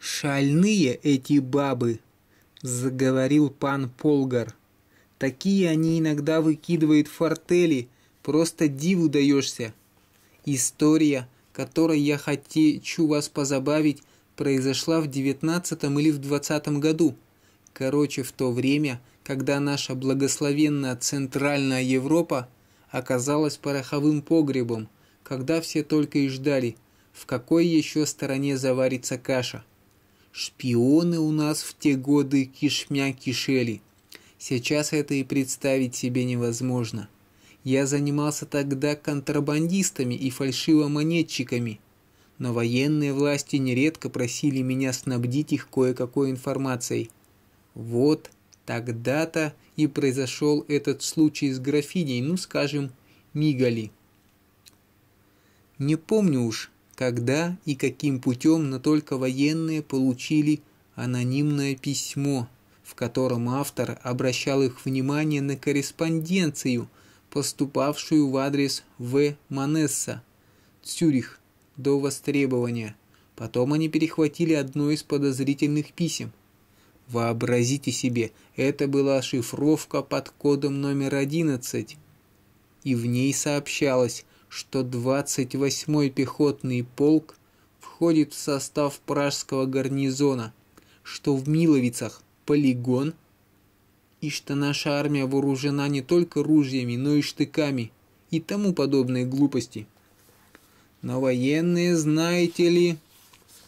«Шальные эти бабы!» — заговорил пан Полгар. «Такие они иногда выкидывают фортели, просто диву даешься. История, которой я хочу вас позабавить, произошла в девятнадцатом или в двадцатом году. Короче, в то время, когда наша благословенная Центральная Европа оказалась пороховым погребом, когда все только и ждали, в какой еще стороне заварится каша – Шпионы у нас в те годы кишмя кишели. Сейчас это и представить себе невозможно. Я занимался тогда контрабандистами и фальшивомонетчиками, но военные власти нередко просили меня снабдить их кое-какой информацией. Вот тогда-то и произошел этот случай с графиней, ну скажем, Мигали. Не помню уж, когда и каким путем, но только военные получили анонимное письмо, в котором автор обращал их внимание на корреспонденцию, поступавшую в адрес В. Манесса, Цюрих, до востребования. Потом они перехватили одно из подозрительных писем. Вообразите себе, это была шифровка под кодом номер 11, и в ней сообщалось – что 28-й пехотный полк входит в состав пражского гарнизона, что в Миловицах полигон, и что наша армия вооружена не только ружьями, но и штыками и тому подобные глупости. Но военные, знаете ли,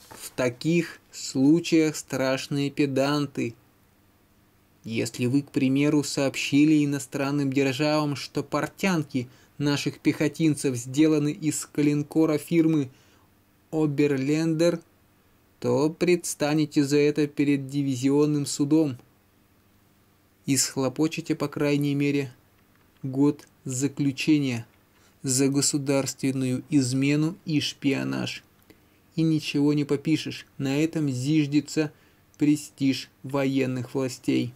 в таких случаях страшные педанты. Если вы, к примеру, сообщили иностранным державам, что портянки наших пехотинцев сделаны из калинкора фирмы «Оберлендер», то предстанете за это перед дивизионным судом. И схлопочете, по крайней мере, год заключения за государственную измену и шпионаж. И ничего не попишешь, на этом зиждется престиж военных властей.